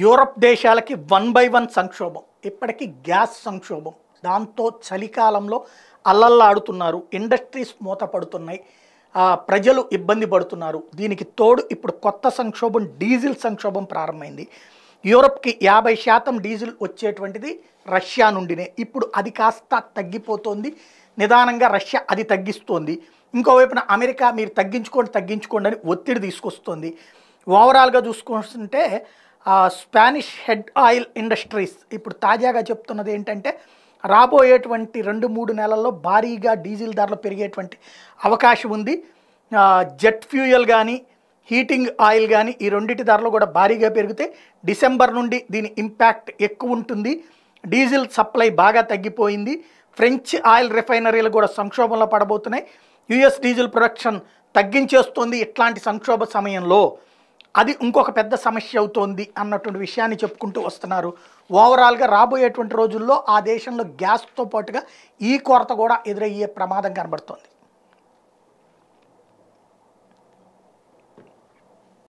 Europe దేశాలకి one by one సంక్షోభం ఇప్పటికీ గ్యాస్ సంక్షోభం దాంతో చలికాలంలో అల్లల్లాడుతున్నారు ఇండస్ట్రీస్ మూతపడుతున్నాయి ప్రజలు ఇబ్బంది పడుతున్నారు దీనికి తోడు ఇప్పుడు కొత్త సంక్షోభం డీజిల్ సంక్షోభం ప్రారంభమైంది యూరప్కి యాభై శాతం డీజిల్ వచ్చేటువంటిది రష్యా నుండినే ఇప్పుడు అది కాస్త తగ్గిపోతుంది నిదానంగా రష్యా అది తగ్గిస్తోంది ఇంకోవైపున అమెరికా మీరు తగ్గించుకోండి తగ్గించుకోండి అని ఒత్తిడి తీసుకొస్తుంది ఓవరాల్గా చూసుకుంటుంటే స్పానిష్ హెడ్ ఆయిల్ ఇండస్ట్రీస్ ఇప్పుడు తాజాగా చెప్తున్నది ఏంటంటే రాబోయేటువంటి రెండు మూడు నెలల్లో భారీగా డీజిల్ ధరలు పెరిగేటువంటి అవకాశం ఉంది జెట్ ఫ్యూయల్ కానీ హీటింగ్ ఆయిల్ కానీ ఈ రెండింటి ధరలు కూడా భారీగా పెరిగితే డిసెంబర్ నుండి దీని ఇంపాక్ట్ ఎక్కువ ఉంటుంది డీజిల్ సప్లై బాగా తగ్గిపోయింది ఫ్రెంచ్ ఆయిల్ రిఫైనరీలు కూడా సంక్షోభంలో పడబోతున్నాయి యుఎస్ డీజిల్ ప్రొడక్షన్ తగ్గించేస్తుంది ఇట్లాంటి సంక్షోభ సమయంలో అది ఇంకొక పెద్ద సమస్య అవుతోంది అన్నటువంటి విషయాన్ని చెప్పుకుంటూ వస్తున్నారు ఓవరాల్గా రాబోయేటువంటి రోజుల్లో ఆ దేశంలో గ్యాస్తో పాటుగా ఈ కొరత కూడా ఎదురయ్యే ప్రమాదం కనబడుతోంది